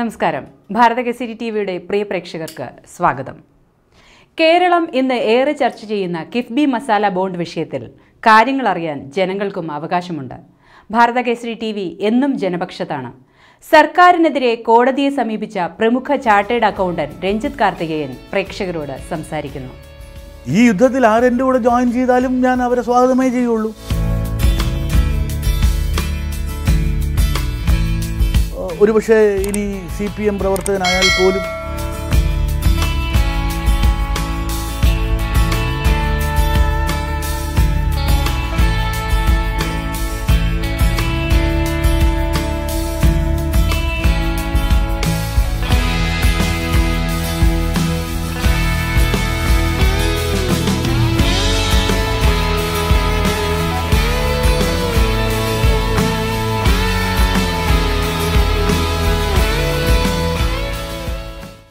നമസ്കാരം ഭാരതകേസരി ടി വിയുടെ പ്രിയ പ്രേക്ഷകർക്ക് സ്വാഗതം കേരളം ഇന്ന് ഏറെ ചർച്ച ചെയ്യുന്ന കിഫ്ബി മസാല ബോണ്ട് വിഷയത്തിൽ കാര്യങ്ങൾ അറിയാൻ ജനങ്ങൾക്കും അവകാശമുണ്ട് ഭാരതകേസരി ടി വി എന്നും ജനപക്ഷത്താണ് സർക്കാരിനെതിരെ കോടതിയെ സമീപിച്ച പ്രമുഖ ചാർട്ടേഡ് അക്കൗണ്ടന്റ് രഞ്ജിത്ത് കാർത്തികേയൻ പ്രേക്ഷകരോട് സംസാരിക്കുന്നു ഈ യുദ്ധത്തിൽ ആരെൻ്റെ കൂടെ ജോയിൻ ചെയ്താലും ഞാൻ അവരെ സ്വാഗതമേ ചെയ്യുള്ളൂ ഒരുപക്ഷെ ഇനി സി പി എം പ്രവർത്തകനായാൽ പോലും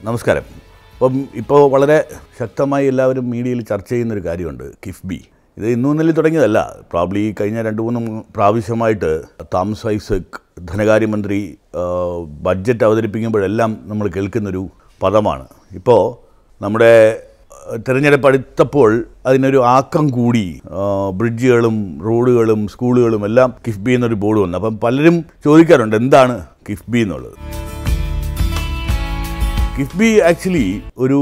നമസ്കാരം അപ്പം ഇപ്പോൾ വളരെ ശക്തമായി എല്ലാവരും മീഡിയയിൽ ചർച്ച ചെയ്യുന്നൊരു കാര്യമുണ്ട് കിഫ്ബി ഇത് ഇന്നും ഇന്നലെ തുടങ്ങിയതല്ല പ്രോബ്ലി കഴിഞ്ഞ രണ്ട് മൂന്ന് പ്രാവശ്യമായിട്ട് തോമസ് ഐസക് ധനകാര്യമന്ത്രി ബഡ്ജറ്റ് അവതരിപ്പിക്കുമ്പോഴെല്ലാം നമ്മൾ കേൾക്കുന്നൊരു പദമാണ് ഇപ്പോൾ നമ്മുടെ തിരഞ്ഞെടുപ്പ് അടുത്തപ്പോൾ അതിനൊരു ആക്കം കൂടി ബ്രിഡ്ജുകളും റോഡുകളും സ്കൂളുകളും എല്ലാം കിഫ്ബി എന്നൊരു ബോർഡ് വന്നു അപ്പം പലരും ചോദിക്കാറുണ്ട് എന്താണ് കിഫ്ബി എന്നുള്ളത് കിഫ്ബി ആക്ച്വലി ഒരു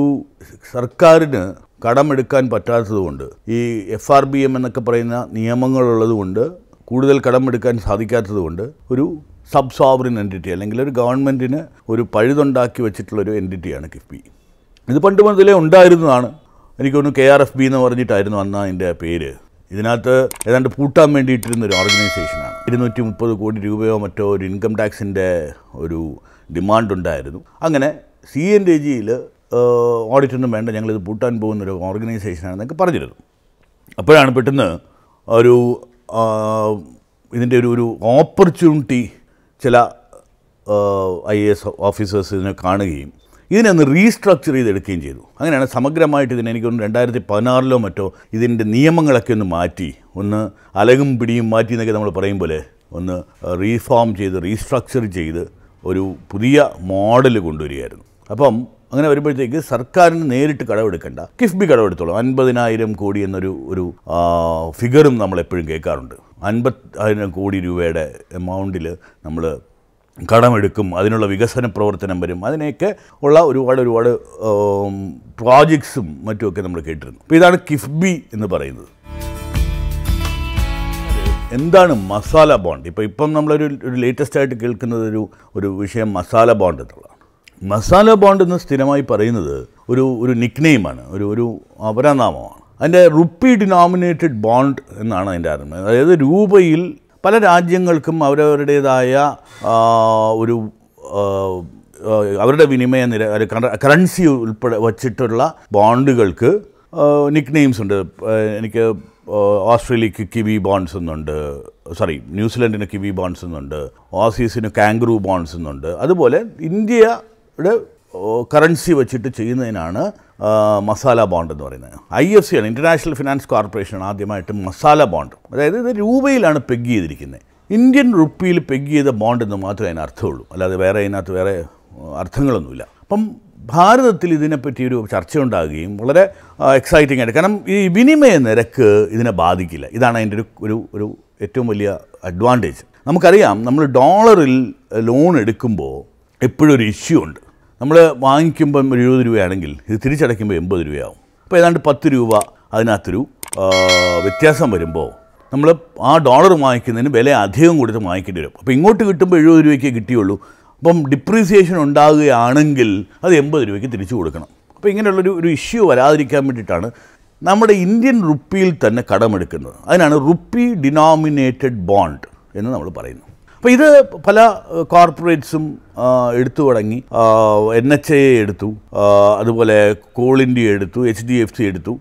സർക്കാരിന് കടമെടുക്കാൻ പറ്റാത്തതുകൊണ്ട് ഈ എഫ് ആർ ബി എം എന്നൊക്കെ പറയുന്ന നിയമങ്ങളുള്ളതുകൊണ്ട് കൂടുതൽ കടമെടുക്കാൻ സാധിക്കാത്തതുകൊണ്ട് ഒരു സബ് സോവറിൻ എൻറ്റിറ്റി അല്ലെങ്കിൽ ഒരു ഗവൺമെൻറ്റിന് ഒരു പഴുതുണ്ടാക്കി വെച്ചിട്ടുള്ളൊരു എൻറ്റിറ്റിയാണ് കിഫ്ബി ഇത് പണ്ട് മുതലേ ഉണ്ടായിരുന്നതാണ് എനിക്കൊന്ന് കെ ആർ എഫ് ബി എന്ന് പറഞ്ഞിട്ടായിരുന്നു അന്ന് അതിൻ്റെ പേര് ഇതിനകത്ത് ഏതാണ്ട് പൂട്ടാൻ ഒരു ഓർഗനൈസേഷനാണ് ഇരുന്നൂറ്റി മുപ്പത് കോടി രൂപയോ മറ്റോ ഒരു ഇൻകം ടാക്സിൻ്റെ ഒരു ഡിമാൻഡ് ഉണ്ടായിരുന്നു അങ്ങനെ സി എൻ ഡി ജിയിൽ ഓഡിറ്റൊന്നും വേണ്ട ഞങ്ങളിത് പൂട്ടാൻ പോകുന്നൊരു ഓർഗനൈസേഷനാണെന്നൊക്കെ പറഞ്ഞിരുന്നു അപ്പോഴാണ് പെട്ടെന്ന് ഒരു ഇതിൻ്റെ ഒരു ഒരു ഓപ്പർച്യൂണിറ്റി ചില ഐ എ എസ് ഓഫീസേഴ്സ് ഇതിനെ കാണുകയും ഇതിനെ ഒന്ന് റീസ്ട്രക്ചർ ചെയ്തെടുക്കുകയും ചെയ്തു അങ്ങനെയാണ് സമഗ്രമായിട്ട് ഇതിനെ എനിക്കൊന്ന് രണ്ടായിരത്തി പതിനാറിലോ മറ്റോ ഇതിൻ്റെ നിയമങ്ങളൊക്കെ ഒന്ന് മാറ്റി ഒന്ന് അലകും പിടിയും മാറ്റി എന്നൊക്കെ നമ്മൾ പറയും പോലെ ഒന്ന് റീഫോം ചെയ്ത് റീസ്ട്രക്ചർ ചെയ്ത് ഒരു പുതിയ മോഡൽ കൊണ്ടുവരികയായിരുന്നു അപ്പം അങ്ങനെ വരുമ്പോഴത്തേക്ക് സർക്കാരിന് നേരിട്ട് കടമെടുക്കണ്ട കിഫ്ബി കടമെടുത്തോളൂ അൻപതിനായിരം കോടി എന്നൊരു ഒരു ഫിഗറും നമ്മൾ എപ്പോഴും കേൾക്കാറുണ്ട് അൻപത്തായിരം കോടി രൂപയുടെ എമൗണ്ടിൽ നമ്മൾ കടമെടുക്കും അതിനുള്ള വികസന പ്രവർത്തനം വരും അതിനെയൊക്കെ ഉള്ള ഒരുപാട് ഒരുപാട് പ്രോജക്ട്സും മറ്റുമൊക്കെ നമ്മൾ കേട്ടിരുന്നു അപ്പോൾ ഇതാണ് കിഫ്ബി എന്ന് പറയുന്നത് എന്താണ് മസാല ബോണ്ട് ഇപ്പോൾ ഇപ്പം നമ്മളൊരു ഒരു ലേറ്റസ്റ്റ് ആയിട്ട് കേൾക്കുന്നത് ഒരു ഒരു വിഷയം മസാല ബോണ്ട് എന്നുള്ളതാണ് മസാല ബോണ്ട് എന്ന് സ്ഥിരമായി പറയുന്നത് ഒരു ഒരു നിക്നെയിമാണ് ഒരു ഒരു അപരനാമമാണ് അതിൻ്റെ റുപ്പി ഡിനോമിനേറ്റഡ് ബോണ്ട് എന്നാണ് അതിൻ്റെ അർത്ഥം അതായത് രൂപയിൽ പല രാജ്യങ്ങൾക്കും അവരവരുടേതായ ഒരു അവരുടെ വിനിമയ നിര കറൻസി ഉൾപ്പെടെ വച്ചിട്ടുള്ള ബോണ്ടുകൾക്ക് നിക്നെയിംസ് ഉണ്ട് എനിക്ക് ഓസ്ട്രേലിയക്ക് കിവി ബോൺസ് എന്നുണ്ട് സോറി ന്യൂസിലൻഡിന് കിവി ബോൺസ് എന്നുണ്ട് ഓസീസിന് കാംഗ്രൂ ബോൺസ് എന്നുണ്ട് അതുപോലെ ഇന്ത്യയുടെ കറൻസി വെച്ചിട്ട് ചെയ്യുന്നതിനാണ് മസാല ബോണ്ട് എന്ന് പറയുന്നത് ഐ എഫ് സി ആണ് ഇൻ്റർനാഷണൽ ഫിനാൻസ് കോർപ്പറേഷൻ ആദ്യമായിട്ട് മസാല ബോണ്ട് അതായത് ഇത് രൂപയിലാണ് പെഗ് ചെയ്തിരിക്കുന്നത് ഇന്ത്യൻ റുപ്പിയിൽ പെഗ് ചെയ്ത ബോണ്ട് എന്ന് മാത്രമേ അതിന് അർത്ഥമുള്ളൂ അല്ലാതെ വേറെ അതിനകത്ത് വേറെ അർത്ഥങ്ങളൊന്നുമില്ല അപ്പം ഭാരതത്തിൽ ഇതിനെപ്പറ്റി ചർച്ച ചർച്ചയുണ്ടാകുകയും വളരെ എക്സൈറ്റിംഗ് ആയിട്ട് കാരണം ഈ വിനിമയ നിരക്ക് ഇതിനെ ബാധിക്കില്ല ഇതാണ് അതിൻ്റെ ഒരു ഒരു ഒരു ഏറ്റവും വലിയ അഡ്വാൻറ്റേജ് നമുക്കറിയാം നമ്മൾ ഡോളറിൽ ലോൺ എടുക്കുമ്പോൾ എപ്പോഴും ഒരു ഇഷ്യൂ ഉണ്ട് നമ്മൾ വാങ്ങിക്കുമ്പം എഴുപത് രൂപയാണെങ്കിൽ ഇത് തിരിച്ചടയ്ക്കുമ്പോൾ എൺപത് രൂപയാവും അപ്പോൾ ഏതാണ്ട് പത്ത് രൂപ അതിനകത്തൊരു വ്യത്യാസം വരുമ്പോൾ നമ്മൾ ആ ഡോളർ വാങ്ങിക്കുന്നതിന് വില അധികം കൊടുത്ത് വാങ്ങിക്കേണ്ടി വരും അപ്പോൾ ഇങ്ങോട്ട് കിട്ടുമ്പോൾ എഴുപത് രൂപയ്ക്ക് കിട്ടിയുള്ളൂ അപ്പം ഡിപ്രീസിയേഷൻ ഉണ്ടാകുകയാണെങ്കിൽ അത് എൺപത് രൂപയ്ക്ക് തിരിച്ചു കൊടുക്കണം അപ്പോൾ ഇങ്ങനെയുള്ളൊരു ഒരു ഇഷ്യൂ വരാതിരിക്കാൻ വേണ്ടിയിട്ടാണ് നമ്മുടെ ഇന്ത്യൻ റുപ്പിയിൽ തന്നെ കടമെടുക്കുന്നത് അതിനാണ് റുപ്പി ഡിനോമിനേറ്റഡ് ബോണ്ട് എന്ന് നമ്മൾ പറയുന്നു അപ്പോൾ ഇത് പല കോർപ്പറേറ്റ്സും എടുത്തു തുടങ്ങി എൻ എച്ച് എ എടുത്തു അതുപോലെ കോൾ ഇന്ത്യ എടുത്തു എച്ച് ഡി എഫ് സി എടുത്തു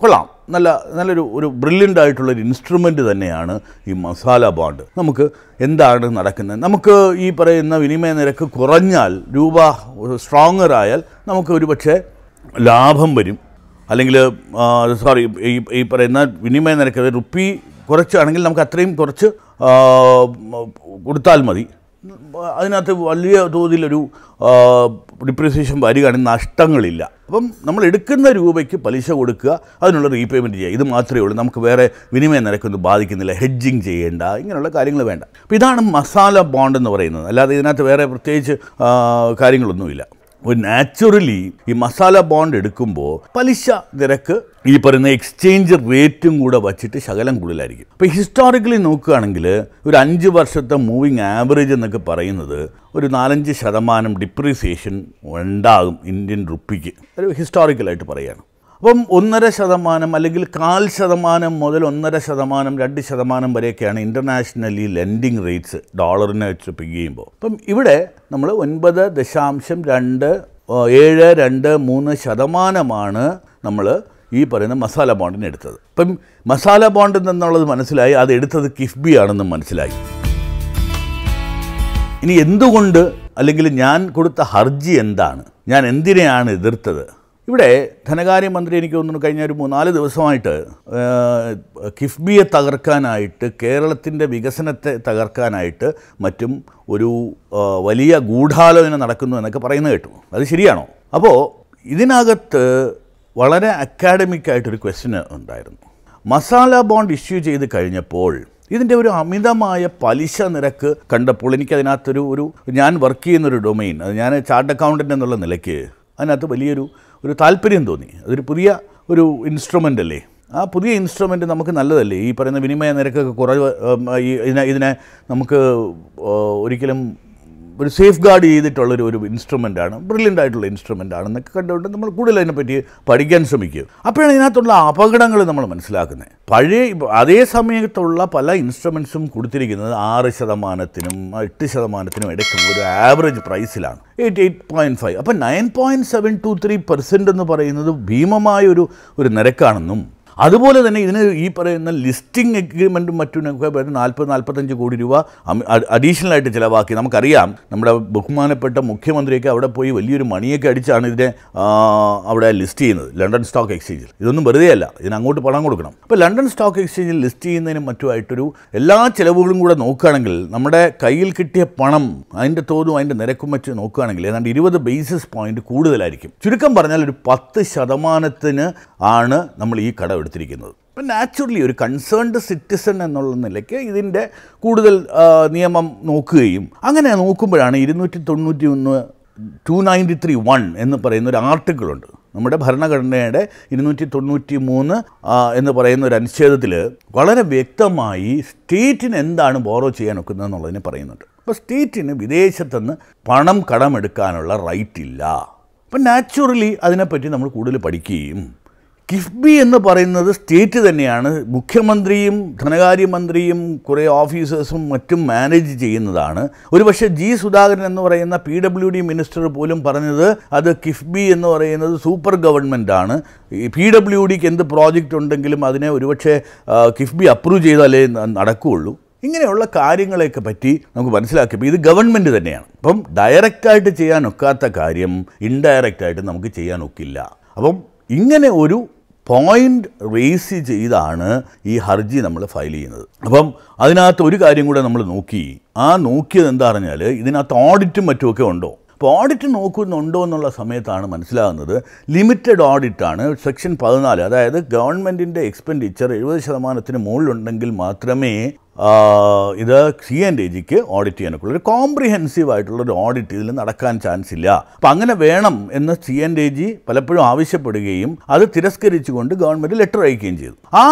കൊള്ളാം നല്ല നല്ലൊരു ഒരു ബ്രില്യൻ്റ് ആയിട്ടുള്ളൊരു ഇൻസ്ട്രുമെൻ്റ് തന്നെയാണ് ഈ മസാല ബോണ്ട് നമുക്ക് എന്താണ് നടക്കുന്നത് നമുക്ക് ഈ പറയുന്ന വിനിമയ നിരക്ക് കുറഞ്ഞാൽ രൂപ സ്ട്രോങ്ങർ ആയാൽ നമുക്ക് ഒരു പക്ഷേ ലാഭം വരും അല്ലെങ്കിൽ സോറി ഈ ഈ പറയുന്ന വിനിമയ നിരക്ക് റുപ്പി കുറച്ചാണെങ്കിൽ നമുക്ക് അത്രയും കുറച്ച് കൊടുത്താൽ മതി അതിനകത്ത് വലിയ തോതിലൊരു ഡിപ്രീസിയേഷൻ വരികയാണെങ്കിൽ നഷ്ടങ്ങളില്ല അപ്പം നമ്മൾ എടുക്കുന്ന രൂപയ്ക്ക് പലിശ കൊടുക്കുക അതിനുള്ള റീപേയ്മെൻറ്റ് ചെയ്യുക ഇത് മാത്രമേ ഉള്ളൂ നമുക്ക് വേറെ വിനിമയ നിരക്കൊന്നും ബാധിക്കുന്നില്ല ഹെഡ്ജിങ് ചെയ്യേണ്ട ഇങ്ങനെയുള്ള കാര്യങ്ങൾ വേണ്ട അപ്പോൾ ഇതാണ് മസാല ബോണ്ട് എന്ന് പറയുന്നത് അല്ലാതെ ഇതിനകത്ത് വേറെ പ്രത്യേകിച്ച് കാര്യങ്ങളൊന്നുമില്ല ഒരു നാച്ചുറലി ഈ മസാല ബോണ്ട് എടുക്കുമ്പോൾ പലിശ നിരക്ക് ഈ പറയുന്ന എക്സ്ചേഞ്ച് റേറ്റും കൂടെ വച്ചിട്ട് ശകലം കൂടുതലായിരിക്കും അപ്പോൾ ഹിസ്റ്റോറിക്കലി നോക്കുകയാണെങ്കിൽ ഒരു അഞ്ച് വർഷത്തെ മൂവിങ് ആവറേജ് എന്നൊക്കെ പറയുന്നത് ഒരു നാലഞ്ച് ശതമാനം ഡിപ്രീസിയേഷൻ ഉണ്ടാകും ഇന്ത്യൻ റുപ്പിക്ക് ഒരു ഹിസ്റ്റോറിക്കലായിട്ട് പറയുകയാണ് അപ്പം ഒന്നര ശതമാനം അല്ലെങ്കിൽ കാൽ ശതമാനം മുതൽ ഒന്നര ശതമാനം രണ്ട് ശതമാനം വരെയൊക്കെയാണ് ഇൻ്റർനാഷണലി ലെൻഡിങ് റേറ്റ്സ് ഡോളറിനെ വെച്ച് പിക്ക് ചെയ്യുമ്പോൾ അപ്പം ഇവിടെ നമ്മൾ ഒൻപത് ദശാംശം രണ്ട് ഏഴ് രണ്ട് മൂന്ന് ശതമാനമാണ് നമ്മൾ ഈ പറയുന്ന മസാല ബോണ്ടിന് എടുത്തത് അപ്പം മസാല ബോണ്ട് എന്നുള്ളത് മനസ്സിലായി അത് എടുത്തത് കിഫ്ബി ആണെന്ന് മനസ്സിലായി ഇനി എന്തുകൊണ്ട് അല്ലെങ്കിൽ ഞാൻ കൊടുത്ത ഹർജി എന്താണ് ഞാൻ എന്തിനെയാണ് എതിർത്തത് ഇവിടെ ധനകാര്യമന്ത്രി എനിക്ക് തോന്നുന്നു കഴിഞ്ഞ ഒരു മൂന്നാല് ദിവസമായിട്ട് കിഫ്ബിയെ തകർക്കാനായിട്ട് കേരളത്തിൻ്റെ വികസനത്തെ തകർക്കാനായിട്ട് മറ്റും ഒരു വലിയ ഗൂഢാലോചന നടക്കുന്നു എന്നൊക്കെ പറയുന്നത് കേട്ടു അത് ശരിയാണോ അപ്പോൾ ഇതിനകത്ത് വളരെ അക്കാഡമിക്കായിട്ടൊരു ക്വസ്റ്റ്യൻ ഉണ്ടായിരുന്നു മസാല ബോണ്ട് ഇഷ്യൂ ചെയ്ത് കഴിഞ്ഞപ്പോൾ ഇതിൻ്റെ ഒരു അമിതമായ പലിശ നിരക്ക് കണ്ടപ്പോൾ എനിക്കതിനകത്തൊരു ഒരു ഞാൻ വർക്ക് ചെയ്യുന്നൊരു ഡൊമൈൻ അത് ഞാൻ ചാർട്ട് അക്കൗണ്ടൻ്റ് എന്നുള്ള നിലയ്ക്ക് അതിനകത്ത് വലിയൊരു ഒരു താല്പര്യം തോന്നി അതൊരു പുതിയ ഒരു ഇൻസ്ട്രുമെൻ്റ് അല്ലേ ആ പുതിയ ഇൻസ്ട്രുമെൻറ്റ് നമുക്ക് നല്ലതല്ലേ ഈ പറയുന്ന വിനിമയ നിരക്കൊക്കെ കുറവ് ഈ ഇതിനെ ഇതിനെ നമുക്ക് ഒരിക്കലും ഒരു സേഫ് ഗാർഡ് ചെയ്തിട്ടുള്ളൊരു ഒരു ആണ് ബ്രില്യൻ്റ് ആയിട്ടുള്ള ഇൻസ്ട്രുമെൻ്റ് ആണെന്നൊക്കെ കണ്ടുകൊണ്ട് നമ്മൾ കൂടുതൽ അതിനെപ്പറ്റി പഠിക്കാൻ ശ്രമിക്കുക അപ്പോഴാണ് ഇതിനകത്തുള്ള അപകടങ്ങൾ നമ്മൾ മനസ്സിലാക്കുന്നത് പഴയ അതേ സമയത്തുള്ള പല ഇൻസ്ട്രുമെൻസും കൊടുത്തിരിക്കുന്നത് ആറ് ശതമാനത്തിനും എട്ട് ശതമാനത്തിനും എടുക്കുന്ന ഒരു ആവറേജ് പ്രൈസിലാണ് എയ്റ്റ് എയ്റ്റ് പോയിൻറ്റ് ഫൈവ് അപ്പം nine point seven two three percent എന്ന് പറയുന്നത് ഭീമമായ ഒരു ഒരു നിരക്കാണെന്നും അതുപോലെ തന്നെ ഇതിന് ഈ പറയുന്ന ലിസ്റ്റിംഗ് എഗ്രിമെൻറ്റും മറ്റും ഒക്കെ നാൽപ്പത് നാൽപ്പത്തഞ്ച് കോടി രൂപ അഡീഷണൽ ആയിട്ട് ചിലവാക്കി നമുക്കറിയാം നമ്മുടെ ബഹുമാനപ്പെട്ട മുഖ്യമന്ത്രിയൊക്കെ അവിടെ പോയി വലിയൊരു മണിയൊക്കെ അടിച്ചാണ് ഇതിനെ അവിടെ ലിസ്റ്റ് ചെയ്യുന്നത് ലണ്ടൻ സ്റ്റോക്ക് എക്സ്ചേഞ്ചിൽ ഇതൊന്നും വെറുതെ അല്ല ഇതിന് അങ്ങോട്ട് പണം കൊടുക്കണം അപ്പോൾ ലണ്ടൻ സ്റ്റോക്ക് എക്സ്ചേഞ്ചിൽ ലിസ്റ്റ് ചെയ്യുന്നതിനും മറ്റുമായിട്ടൊരു എല്ലാ ചിലവുകളും കൂടെ നോക്കുകയാണെങ്കിൽ നമ്മുടെ കയ്യിൽ കിട്ടിയ പണം അതിൻ്റെ തോതും അതിൻ്റെ നിരക്കും വെച്ച് നോക്കുകയാണെങ്കിൽ ഏതാണ്ട് ഇരുപത് ബേസിസ് പോയിന്റ് കൂടുതലായിരിക്കും ചുരുക്കം പറഞ്ഞാൽ ഒരു പത്ത് ശതമാനത്തിന് ആണ് നമ്മൾ ഈ കടമെടുത്തത് കൊടുത്തിരിക്കുന്നത് അപ്പം നാച്ചുറലി ഒരു കൺസേൺഡ് സിറ്റിസൺ എന്നുള്ള നിലയ്ക്ക് ഇതിൻ്റെ കൂടുതൽ നിയമം നോക്കുകയും അങ്ങനെ നോക്കുമ്പോഴാണ് ഇരുന്നൂറ്റി തൊണ്ണൂറ്റി ഒന്ന് ടു നയൻറ്റി ത്രീ വൺ എന്ന് പറയുന്ന ഒരു ആർട്ടിക്കിളുണ്ട് നമ്മുടെ ഭരണഘടനയുടെ ഇരുന്നൂറ്റി തൊണ്ണൂറ്റി മൂന്ന് എന്ന് പറയുന്ന ഒരു അനുച്ഛേദത്തിൽ വളരെ വ്യക്തമായി സ്റ്റേറ്റിന് എന്താണ് ബോറോ ചെയ്യാൻ ഒക്കുന്നത് എന്നുള്ളതിന് പറയുന്നുണ്ട് അപ്പോൾ സ്റ്റേറ്റിന് വിദേശത്തുനിന്ന് പണം കടമെടുക്കാനുള്ള റൈറ്റ് ഇല്ല അപ്പം നാച്ചുറലി അതിനെപ്പറ്റി നമ്മൾ കൂടുതൽ പഠിക്കുകയും കിഫ്ബി എന്ന് പറയുന്നത് സ്റ്റേറ്റ് തന്നെയാണ് മുഖ്യമന്ത്രിയും ധനകാര്യമന്ത്രിയും കുറേ ഓഫീസേഴ്സും മറ്റും മാനേജ് ചെയ്യുന്നതാണ് ഒരുപക്ഷെ ജി സുധാകരൻ എന്ന് പറയുന്ന പി ഡബ്ല്യു ഡി മിനിസ്റ്റർ പോലും പറഞ്ഞത് അത് കിഫ്ബി എന്ന് പറയുന്നത് സൂപ്പർ ഗവൺമെൻ്റ് ആണ് ഈ പി ഡബ്ല്യു ഡിക്ക് എന്ത് പ്രോജക്റ്റ് ഉണ്ടെങ്കിലും അതിനെ ഒരുപക്ഷെ കിഫ്ബി അപ്രൂവ് ചെയ്താലേ നടക്കുകയുള്ളൂ ഇങ്ങനെയുള്ള കാര്യങ്ങളെയൊക്കെ പറ്റി നമുക്ക് മനസ്സിലാക്കിയപ്പോൾ ഇത് ഗവൺമെൻറ് തന്നെയാണ് അപ്പം ഡയറക്റ്റായിട്ട് ചെയ്യാനൊക്കാത്ത കാര്യം ഇൻഡയറക്റ്റായിട്ട് നമുക്ക് ചെയ്യാനൊക്കില്ല അപ്പം ഇങ്ങനെ ഒരു പോയിൻ്റ് റേസ് ചെയ്താണ് ഈ ഹർജി നമ്മൾ ഫയൽ ചെയ്യുന്നത് അപ്പം അതിനകത്ത് ഒരു കാര്യം കൂടെ നമ്മൾ നോക്കി ആ നോക്കിയത് എന്താ പറഞ്ഞാൽ ഇതിനകത്ത് ഓഡിറ്റും മറ്റുമൊക്കെ ഉണ്ടോ അപ്പോൾ ഓഡിറ്റ് നോക്കുന്നുണ്ടോ എന്നുള്ള സമയത്താണ് മനസ്സിലാകുന്നത് ലിമിറ്റഡ് ഓഡിറ്റാണ് സെക്ഷൻ പതിനാല് അതായത് ഗവൺമെൻറ്റിൻ്റെ എക്സ്പെൻഡിച്ചർ എഴുപത് ശതമാനത്തിന് മുകളിലുണ്ടെങ്കിൽ മാത്രമേ ഇത് സി ഡി ജിക്ക് ഓഡിറ്റ് ചെയ്യാനൊക്കെയുള്ള ഒരു കോംപ്രിഹെൻസീവ് ആയിട്ടുള്ള ഒരു ഓഡിറ്റ് ഇതിൽ നടക്കാൻ ചാൻസ് ഇല്ല അപ്പം അങ്ങനെ വേണം എന്ന് സി എൻ ഡി ജി പലപ്പോഴും ആവശ്യപ്പെടുകയും അത് തിരസ്കരിച്ചുകൊണ്ട് ഗവൺമെൻറ് ലെറ്റർ അയക്കുകയും ചെയ്തു ആ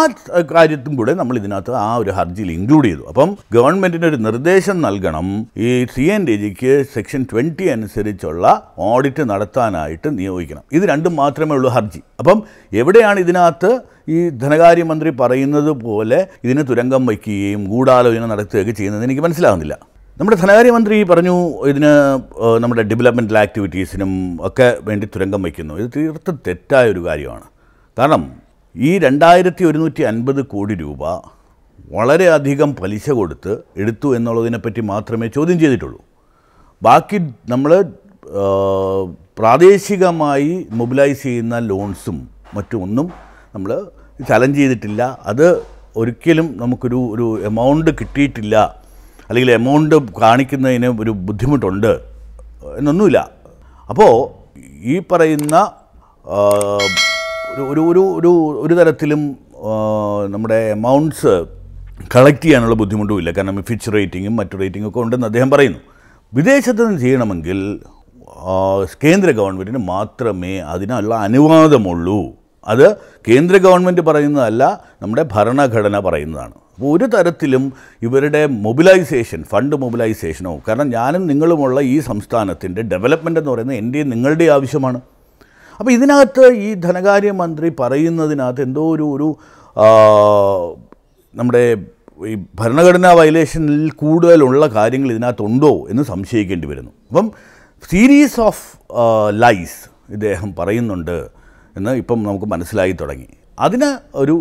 കാര്യത്തും കൂടെ നമ്മൾ ഇതിനകത്ത് ആ ഒരു ഹർജിയിൽ ഇൻക്ലൂഡ് ചെയ്തു അപ്പം ഗവൺമെൻറ്റിന് ഒരു നിർദ്ദേശം നൽകണം ഈ സി എൻ ഡി ജിക്ക് സെക്ഷൻ ട്വൻറ്റി അനുസരിച്ചുള്ള ഓഡിറ്റ് നടത്താനായിട്ട് നിയോഗിക്കണം ഇത് രണ്ടും മാത്രമേ ഉള്ളൂ ഹർജി അപ്പം എവിടെയാണ് ഇതിനകത്ത് ഈ ധനകാര്യമന്ത്രി പറയുന്നത് പോലെ ഇതിന് തുരങ്കം വയ്ക്കുകയും ഗൂഢാലോചന നടത്തുകയൊക്കെ ചെയ്യുന്നത് എനിക്ക് മനസ്സിലാകുന്നില്ല നമ്മുടെ ധനകാര്യമന്ത്രി പറഞ്ഞു ഇതിന് നമ്മുടെ ഡെവലപ്മെൻറ്റൽ ആക്ടിവിറ്റീസിനും ഒക്കെ വേണ്ടി തുരങ്കം വയ്ക്കുന്നു ഇത് തീർത്തും തെറ്റായ ഒരു കാര്യമാണ് കാരണം ഈ രണ്ടായിരത്തി ഒരുന്നൂറ്റി അൻപത് കോടി രൂപ വളരെയധികം പലിശ കൊടുത്ത് എടുത്തു എന്നുള്ളതിനെപ്പറ്റി മാത്രമേ ചോദ്യം ചെയ്തിട്ടുള്ളൂ ബാക്കി നമ്മൾ പ്രാദേശികമായി മൊബിലൈസ് ചെയ്യുന്ന ലോൺസും മറ്റൊന്നും നമ്മൾ ചലഞ്ച് ചെയ്തിട്ടില്ല അത് ഒരിക്കലും നമുക്കൊരു ഒരു എമൗണ്ട് കിട്ടിയിട്ടില്ല അല്ലെങ്കിൽ എമൗണ്ട് കാണിക്കുന്നതിന് ഒരു ബുദ്ധിമുട്ടുണ്ട് എന്നൊന്നുമില്ല അപ്പോൾ ഈ പറയുന്ന ഒരു ഒരു ഒരു ഒരു തരത്തിലും നമ്മുടെ എമൗണ്ട്സ് കളക്ട് ചെയ്യാനുള്ള ബുദ്ധിമുട്ടുമില്ല കാരണം ഫിച്ച് റേറ്റിങ്ങും മറ്റു റേറ്റിങ്ങും ഒക്കെ ഉണ്ടെന്ന് അദ്ദേഹം പറയുന്നു വിദേശത്ത് നിന്ന് ചെയ്യണമെങ്കിൽ കേന്ദ്ര ഗവൺമെൻറ്റിന് മാത്രമേ അതിനുള്ള അനുവാദമുള്ളൂ അത് കേന്ദ്ര ഗവൺമെൻറ് പറയുന്നതല്ല നമ്മുടെ ഭരണഘടന പറയുന്നതാണ് അപ്പോൾ ഒരു തരത്തിലും ഇവരുടെ മൊബിലൈസേഷൻ ഫണ്ട് മൊബിലൈസേഷനോ കാരണം ഞാനും നിങ്ങളുമുള്ള ഈ സംസ്ഥാനത്തിൻ്റെ ഡെവലപ്മെൻ്റ് എന്ന് പറയുന്നത് എൻ്റെയും നിങ്ങളുടെ ആവശ്യമാണ് അപ്പോൾ ഇതിനകത്ത് ഈ ധനകാര്യമന്ത്രി പറയുന്നതിനകത്ത് എന്തോ ഒരു ഒരു നമ്മുടെ ഈ ഭരണഘടനാ വയലേഷനിൽ കൂടുതലുള്ള കാര്യങ്ങൾ ഇതിനകത്തുണ്ടോ എന്ന് സംശയിക്കേണ്ടി വരുന്നു അപ്പം സീരീസ് ഓഫ് ലൈസ് ഇദ്ദേഹം പറയുന്നുണ്ട് എന്ന് ഇപ്പം നമുക്ക് മനസ്സിലായി തുടങ്ങി അതിന് ഒരു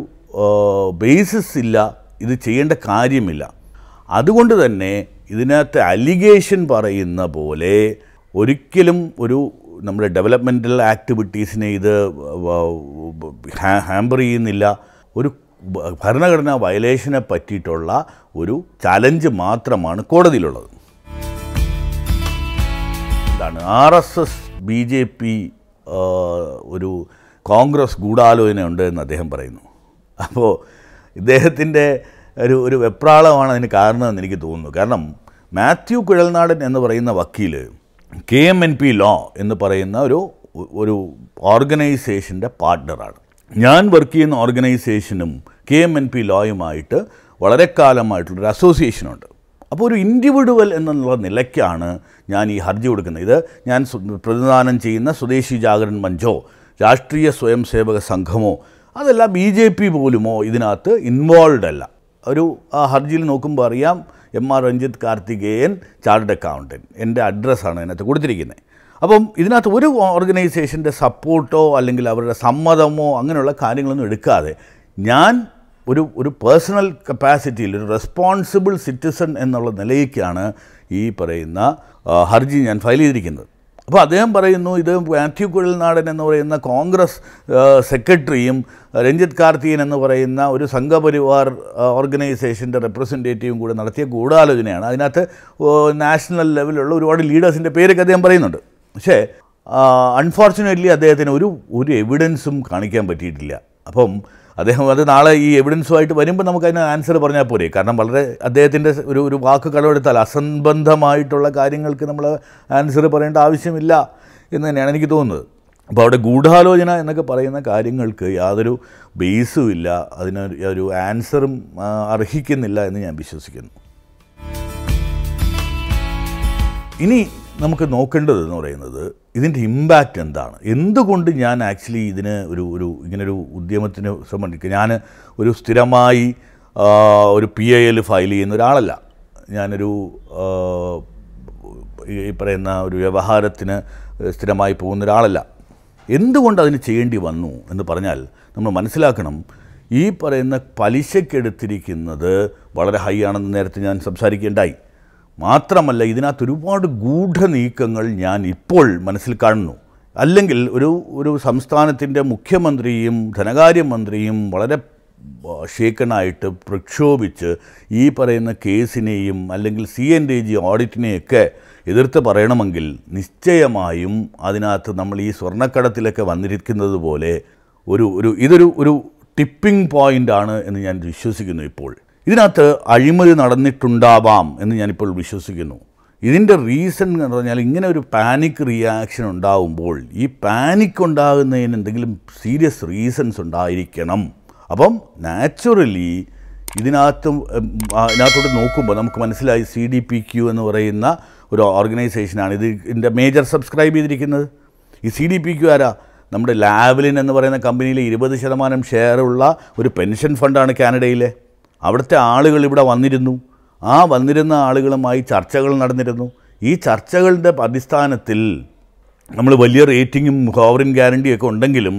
ബേസിസ് ഇല്ല ഇത് ചെയ്യേണ്ട കാര്യമില്ല അതുകൊണ്ട് തന്നെ ഇതിനകത്ത് അലിഗേഷൻ പറയുന്ന പോലെ ഒരിക്കലും ഒരു നമ്മുടെ ഡെവലപ്മെൻ്റൽ ആക്ടിവിറ്റീസിനെ ഇത് ഹാമ്പർ ചെയ്യുന്നില്ല ഒരു ഭരണഘടനാ വയലേഷനെ പറ്റിയിട്ടുള്ള ഒരു ചലഞ്ച് മാത്രമാണ് കോടതിയിലുള്ളത് ഇതാണ് R S S B J P ഒരു കോൺഗ്രസ് ഉണ്ട് എന്ന് അദ്ദേഹം പറയുന്നു അപ്പോൾ ഇദ്ദേഹത്തിൻ്റെ ഒരു ഒരു വെപ്രാളമാണ് അതിന് കാരണമെന്ന് എനിക്ക് തോന്നുന്നു കാരണം മാത്യു കുഴൽനാടൻ എന്ന് പറയുന്ന വക്കീൽ K M N P law എന്ന് പറയുന്ന ഒരു ഒരു ഓർഗനൈസേഷൻ്റെ പാർട്ട്ണറാണ് ഞാൻ വർക്ക് ചെയ്യുന്ന ഓർഗനൈസേഷനും കെ എം എൻ പി ലോയുമായിട്ട് വളരെ കാലമായിട്ടുള്ളൊരു അസോസിയേഷനുണ്ട് അപ്പോൾ ഒരു ഇൻഡിവിഡുവൽ എന്നുള്ള നിലയ്ക്കാണ് ഞാൻ ഈ ഹർജി കൊടുക്കുന്നത് ഇത് ഞാൻ പ്രതിദാനം ചെയ്യുന്ന സ്വദേശി ജാഗരൺ മഞ്ചോ രാഷ്ട്രീയ സ്വയം സേവക സംഘമോ അതല്ല ബി ജെ പി പോലുമോ ഇതിനകത്ത് ഇൻവോൾവ് അല്ല ഒരു ആ ഹർജിയിൽ നോക്കുമ്പോൾ അറിയാം M R Ranjith Karthikeyan chartered accountant എൻ്റെ അഡ്രസ്സാണ് അതിനകത്ത് കൊടുത്തിരിക്കുന്നത് അപ്പം ഇതിനകത്ത് ഒരു ഓർഗനൈസേഷൻ്റെ സപ്പോർട്ടോ അല്ലെങ്കിൽ അവരുടെ സമ്മതമോ അങ്ങനെയുള്ള കാര്യങ്ങളൊന്നും എടുക്കാതെ ഞാൻ ഒരു ഒരു പേഴ്സണൽ കപ്പാസിറ്റിയിൽ ഒരു റെസ്പോൺസിബിൾ സിറ്റിസൺ എന്നുള്ള നിലയ്ക്കാണ് ഈ പറയുന്ന ഹർജി ഞാൻ ഫയൽ ചെയ്തിരിക്കുന്നത് അപ്പോൾ അദ്ദേഹം പറയുന്നു ഇത് മാത്യു കുഴൽനാടൻ എന്ന് പറയുന്ന കോൺഗ്രസ് സെക്രട്ടറിയും രഞ്ജിത്ത് കാർത്തിയൻ എന്ന് പറയുന്ന ഒരു സംഘപരിവാർ ഓർഗനൈസേഷൻ്റെ റെപ്രസെൻറ്റേറ്റീവും കൂടെ നടത്തിയ ഗൂഢാലോചനയാണ് അതിനകത്ത് നാഷണൽ ലെവലിലുള്ള ഒരുപാട് ലീഡേഴ്സിൻ്റെ പേരൊക്കെ അദ്ദേഹം പറയുന്നുണ്ട് പക്ഷേ അൺഫോർച്ചുനേറ്റ്ലി അദ്ദേഹത്തിന് ഒരു ഒരു എവിഡൻസും കാണിക്കാൻ പറ്റിയിട്ടില്ല അപ്പം അദ്ദേഹം അത് നാളെ ഈ എവിഡൻസുമായിട്ട് വരുമ്പോൾ നമുക്ക് ആൻസർ പറഞ്ഞാൽ പോരെ കാരണം വളരെ അദ്ദേഹത്തിൻ്റെ ഒരു ഒരു വാക്ക് കളവെടുത്താൽ അസംബന്ധമായിട്ടുള്ള കാര്യങ്ങൾക്ക് നമ്മൾ ആൻസർ പറയേണ്ട ആവശ്യമില്ല എന്ന് തന്നെയാണ് എനിക്ക് തോന്നുന്നത് അപ്പോൾ അവിടെ ഗൂഢാലോചന എന്നൊക്കെ പറയുന്ന കാര്യങ്ങൾക്ക് യാതൊരു ബേസും ഇല്ല അതിനൊരു ആൻസറും അർഹിക്കുന്നില്ല എന്ന് ഞാൻ വിശ്വസിക്കുന്നു ഇനി നമുക്ക് നോക്കേണ്ടത് എന്ന് പറയുന്നത് ഇതിൻ്റെ ഇമ്പാക്റ്റ് എന്താണ് എന്തുകൊണ്ട് ഞാൻ ആക്ച്വലി ഇതിന് ഒരു ഒരു ഇങ്ങനൊരു ഉദ്യമത്തിന് സംബന്ധിക്കുക ഞാൻ ഒരു സ്ഥിരമായി ഒരു പി ഐ എൽ ഫയൽ ചെയ്യുന്ന ഒരാളല്ല ഞാനൊരു ഈ പറയുന്ന ഒരു വ്യവഹാരത്തിന് സ്ഥിരമായി പോകുന്ന ഒരാളല്ല എന്തുകൊണ്ട് അതിന് ചെയ്യേണ്ടി വന്നു എന്ന് പറഞ്ഞാൽ നമ്മൾ മനസ്സിലാക്കണം ഈ പറയുന്ന പലിശക്കെടുത്തിരിക്കുന്നത് വളരെ ഹൈ ആണെന്ന് നേരത്തെ ഞാൻ സംസാരിക്കേണ്ടായി മാത്രമല്ല ഇതിനകത്ത് ഒരുപാട് ഗൂഢനീക്കങ്ങൾ ഞാൻ ഇപ്പോൾ മനസ്സിൽ കാണുന്നു അല്ലെങ്കിൽ ഒരു ഒരു സംസ്ഥാനത്തിൻ്റെ മുഖ്യമന്ത്രിയും ധനകാര്യമന്ത്രിയും വളരെ ഷേക്കനായിട്ട് പ്രക്ഷോഭിച്ച് ഈ പറയുന്ന കേസിനെയും അല്ലെങ്കിൽ സി എൻ ഡി ജി ഓഡിറ്റിനെയൊക്കെ എതിർത്ത് പറയണമെങ്കിൽ നിശ്ചയമായും അതിനകത്ത് നമ്മൾ ഈ സ്വർണ്ണക്കടത്തിലൊക്കെ വന്നിരിക്കുന്നത് പോലെ ഒരു ഒരു ഇതൊരു ഒരു ടിപ്പിംഗ് പോയിൻ്റാണ് എന്ന് ഞാൻ വിശ്വസിക്കുന്നു ഇപ്പോൾ ഇതിനകത്ത് അഴിമതി നടന്നിട്ടുണ്ടാവാം എന്ന് ഞാനിപ്പോൾ വിശ്വസിക്കുന്നു ഇതിൻ്റെ റീസൺ എന്ന് പറഞ്ഞാൽ ഇങ്ങനെ ഒരു പാനിക് റിയാക്ഷൻ ഉണ്ടാവുമ്പോൾ ഈ പാനിക് ഉണ്ടാകുന്നതിന് എന്തെങ്കിലും സീരിയസ് റീസൺസ് ഉണ്ടായിരിക്കണം അപ്പം നാച്ചുറലി ഇതിനകത്ത് ഇതിനകത്തോട്ട് നോക്കുമ്പോൾ നമുക്ക് മനസ്സിലായി സി ഡി പി ക്യു എന്ന് പറയുന്ന ഒരു ഓർഗനൈസേഷനാണ് ഇത് ഇതിൻ്റെ മേജർ സബ്സ്ക്രൈബ് ചെയ്തിരിക്കുന്നത് ഈ സി ഡി പി ക്യു ആരാ നമ്മുടെ ലാവലിൻ എന്ന് പറയുന്ന കമ്പനിയിലെ ഇരുപത് ശതമാനം ഷെയർ ഉള്ള ഒരു പെൻഷൻ ഫണ്ടാണ് കാനഡയിലെ അവിടുത്തെ ആളുകൾ ഇവിടെ വന്നിരുന്നു ആ വന്നിരുന്ന ആളുകളുമായി ചർച്ചകൾ നടന്നിരുന്നു ഈ ചർച്ചകളുടെ അടിസ്ഥാനത്തിൽ നമ്മൾ വലിയ റേറ്റിങ്ങും ഹോവറിൻ ഗ്യാരണ്ടിയൊക്കെ ഉണ്ടെങ്കിലും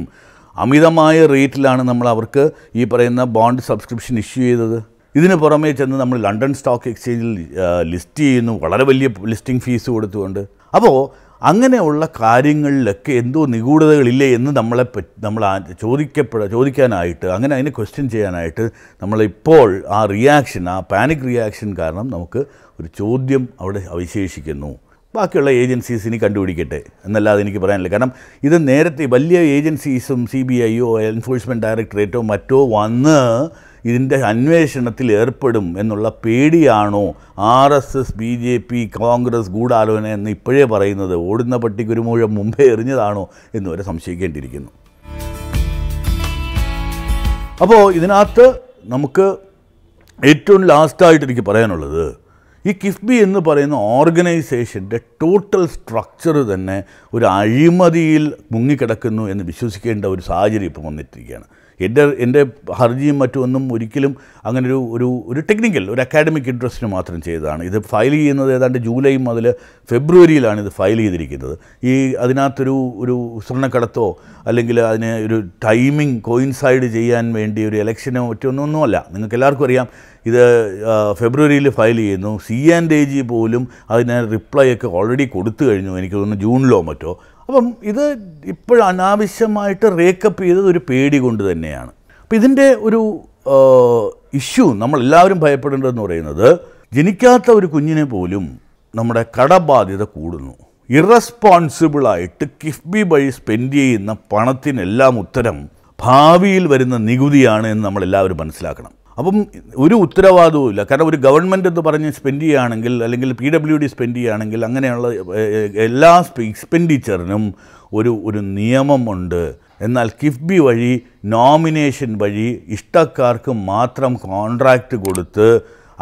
അമിതമായ റേറ്റിലാണ് നമ്മൾ അവർക്ക് ഈ പറയുന്ന ബോണ്ട് സബ്സ്ക്രിപ്ഷൻ ഇഷ്യൂ ചെയ്തത് ഇതിന് പുറമേ ചെന്ന് നമ്മൾ ലണ്ടൻ സ്റ്റോക്ക് എക്സ്ചേഞ്ചിൽ ലിസ്റ്റ് ചെയ്യുന്നു വളരെ വലിയ ലിസ്റ്റിംഗ് ഫീസ് കൊടുത്തുകൊണ്ട് അപ്പോൾ അങ്ങനെയുള്ള കാര്യങ്ങളിലൊക്കെ എന്തോ നിഗൂഢതകളില്ലേ എന്ന് നമ്മളെ നമ്മൾ ചോദിക്കപ്പെട ചോദിക്കാനായിട്ട് അങ്ങനെ അതിനെ ക്വസ്റ്റ്യൻ ചെയ്യാനായിട്ട് നമ്മളിപ്പോൾ ആ റിയാക്ഷൻ ആ പാനിക് റിയാക്ഷൻ കാരണം നമുക്ക് ഒരു ചോദ്യം അവിടെ അവശേഷിക്കുന്നു ബാക്കിയുള്ള ഏജൻസീസ് ഇനി കണ്ടുപിടിക്കട്ടെ എന്നല്ലാതെ എനിക്ക് പറയാനില്ല കാരണം ഇത് നേരത്തെ വലിയ ഏജൻസീസും സി ബി ഐയോ എൻഫോഴ്സ്മെൻറ്റ് ഡയറക്ടറേറ്റോ മറ്റോ വന്ന് ഇതിൻ്റെ അന്വേഷണത്തിൽ ഏർപ്പെടും എന്നുള്ള പേടിയാണോ R S S B J P Congress ഗൂഢാലോചന എന്ന് ഇപ്പോഴേ പറയുന്നത് ഓടുന്ന പട്ടിക്കൊരു മുഴുവൻ മുമ്പേ എറിഞ്ഞതാണോ എന്ന് വരെ സംശയിക്കേണ്ടിയിരിക്കുന്നു അപ്പോൾ ഇതിനകത്ത് നമുക്ക് ഏറ്റവും ലാസ്റ്റായിട്ട് എനിക്ക് പറയാനുള്ളത് ഈ കിഫ്ബി എന്ന് പറയുന്ന ഓർഗനൈസേഷൻ്റെ ടോട്ടൽ സ്ട്രക്ചർ തന്നെ ഒരു അഴിമതിയിൽ മുങ്ങിക്കിടക്കുന്നു എന്ന് വിശ്വസിക്കേണ്ട ഒരു സാഹചര്യം ഇപ്പം വന്നിട്ടിരിക്കുകയാണ് എൻ്റെ എൻ്റെ ഹർജിയും മറ്റുമൊന്നും ഒരിക്കലും അങ്ങനെ ഒരു ഒരു ഒരു ടെക്നിക്കൽ ഒരു അക്കാഡമിക് ഇൻട്രസ്റ്റിന് മാത്രം ചെയ്തതാണ് ഇത് ഫയൽ ചെയ്യുന്നത് ഏതാണ്ട് ജൂലൈ മുതൽ ഫെബ്രുവരിയിലാണ് ഇത് ഫയൽ ചെയ്തിരിക്കുന്നത് ഈ അതിനകത്തൊരു ഒരു സ്വർണ്ണക്കടത്തോ അല്ലെങ്കിൽ അതിന് ഒരു ടൈമിംഗ് കോയിൻസൈഡ് ചെയ്യാൻ വേണ്ടി ഒരു ഇലക്ഷനോ മറ്റൊന്നൊന്നുമല്ല നിങ്ങൾക്ക് എല്ലാവർക്കും അറിയാം ഇത് ഫെബ്രുവരിയിൽ ഫയൽ ചെയ്യുന്നു സി ആൻഡ് എ ജി പോലും അതിന് റിപ്ലൈ ഒക്കെ ഓൾറെഡി കൊടുത്തു കഴിഞ്ഞു എനിക്ക് തോന്നുന്നു ജൂണിലോ മറ്റോ അപ്പം ഇത് ഇപ്പോൾ അനാവശ്യമായിട്ട് റേക്കപ്പ് ചെയ്തത് ഒരു പേടി കൊണ്ട് തന്നെയാണ് അപ്പം ഇതിൻ്റെ ഒരു ഇഷ്യൂ നമ്മളെല്ലാവരും ഭയപ്പെടേണ്ടതെന്ന് പറയുന്നത് ജനിക്കാത്ത ഒരു കുഞ്ഞിനെ പോലും നമ്മുടെ കടബാധ്യത കൂടുന്നു ഇറസ്പോൺസിബിളായിട്ട് കിഫ്ബി വഴി സ്പെൻഡ് ചെയ്യുന്ന പണത്തിനെല്ലാം ഉത്തരം ഭാവിയിൽ വരുന്ന നികുതിയാണ് എന്ന് നമ്മളെല്ലാവരും മനസ്സിലാക്കണം അപ്പം ഒരു ഇല്ല കാരണം ഒരു ഗവൺമെൻറ് എന്ന് പറഞ്ഞ് സ്പെൻഡ് ചെയ്യുകയാണെങ്കിൽ അല്ലെങ്കിൽ പി ഡബ്ല്യു ഡി സ്പെൻഡ് ചെയ്യുകയാണെങ്കിൽ അങ്ങനെയുള്ള എല്ലാ എക്സ്പെൻഡിച്ചറിനും ഒരു ഒരു നിയമമുണ്ട് എന്നാൽ കിഫ്ബി വഴി നോമിനേഷൻ വഴി ഇഷ്ടക്കാർക്ക് മാത്രം കോൺട്രാക്റ്റ് കൊടുത്ത്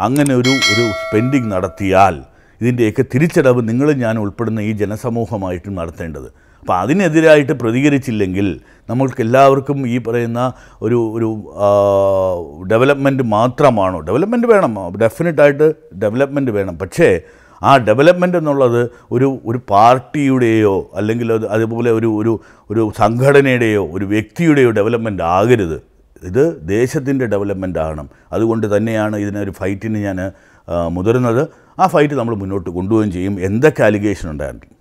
അങ്ങനെ ഒരു ഒരു സ്പെൻഡിങ് നടത്തിയാൽ ഇതിൻ്റെയൊക്കെ തിരിച്ചടവ് നിങ്ങളും ഞാൻ ഉൾപ്പെടുന്ന ഈ ജനസമൂഹമായിട്ടും നടത്തേണ്ടത് അപ്പോൾ അതിനെതിരായിട്ട് പ്രതികരിച്ചില്ലെങ്കിൽ നമ്മൾക്ക് എല്ലാവർക്കും ഈ പറയുന്ന ഒരു ഒരു ഡെവലപ്മെൻറ്റ് മാത്രമാണോ ഡെവലപ്മെൻറ്റ് വേണം ഡെഫിനറ്റായിട്ട് ഡെവലപ്മെൻറ്റ് വേണം പക്ഷേ ആ ഡെവലപ്മെൻ്റ് എന്നുള്ളത് ഒരു ഒരു പാർട്ടിയുടെയോ അല്ലെങ്കിൽ അത് അതുപോലെ ഒരു ഒരു ഒരു സംഘടനയുടെയോ ഒരു വ്യക്തിയുടെയോ ഡെവലപ്മെൻ്റ് ആകരുത് ഇത് ദേശത്തിൻ്റെ ഡെവലപ്മെൻ്റ് ആകണം അതുകൊണ്ട് തന്നെയാണ് ഇതിനൊരു ഫൈറ്റിന് ഞാൻ മുതിർന്നത് ആ ഫൈറ്റ് നമ്മൾ മുന്നോട്ട് കൊണ്ടുപോവുകയും ചെയ്യും എന്തൊക്കെ അലിഗേഷൻ ഉണ്ടായിരുന്നു